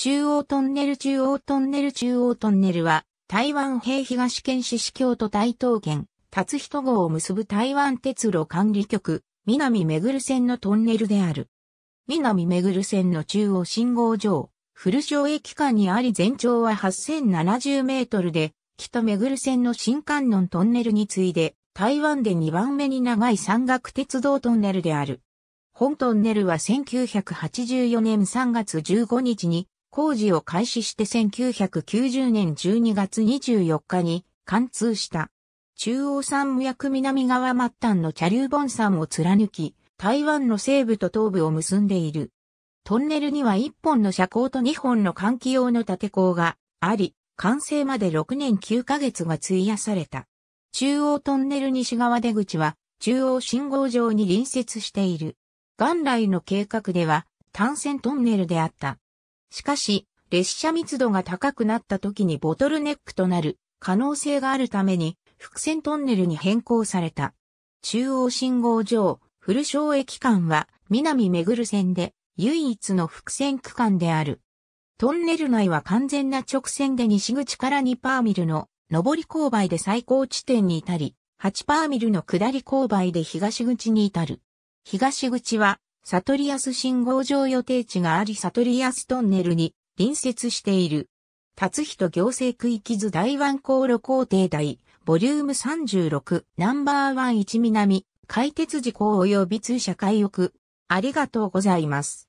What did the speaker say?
中央トンネル中央トンネル中央トンネルは、台湾平東県四市京都台東県、達人号を結ぶ台湾鉄路管理局、南めぐる線のトンネルである。南めぐる線の中央信号場、古城駅間にあり全長は8070メートルで、北めぐる線の新観音トンネルに次いで、台湾で2番目に長い山岳鉄道トンネルである。本トンネルは1984年3月15日に工事を開始して1990年12月24日に貫通した。中央山脈南側末端の茶流盆山を貫き、台湾の西部と東部を結んでいる。トンネルには1本の車高と2本の換気用の縦高があり、完成まで6年9ヶ月が費やされた。中央トンネル西側出口は中央信号場に隣接している。元来の計画では単線トンネルであった。しかし、列車密度が高くなった時にボトルネックとなる可能性があるために、伏線トンネルに変更された。中央信号場、古小駅間は南めぐる線で唯一の伏線区間である。トンネル内は完全な直線で西口から2パーミルの上り勾配で最高地点に至り、8パーミルの下り勾配で東口に至る。東口はサトリアス信号場予定地がありサトリアストンネルに隣接している。達人行政区域図台湾航路工程台、ボリューム36、ナンバーワン1南、開鉄事項及び通社会翼。ありがとうございます。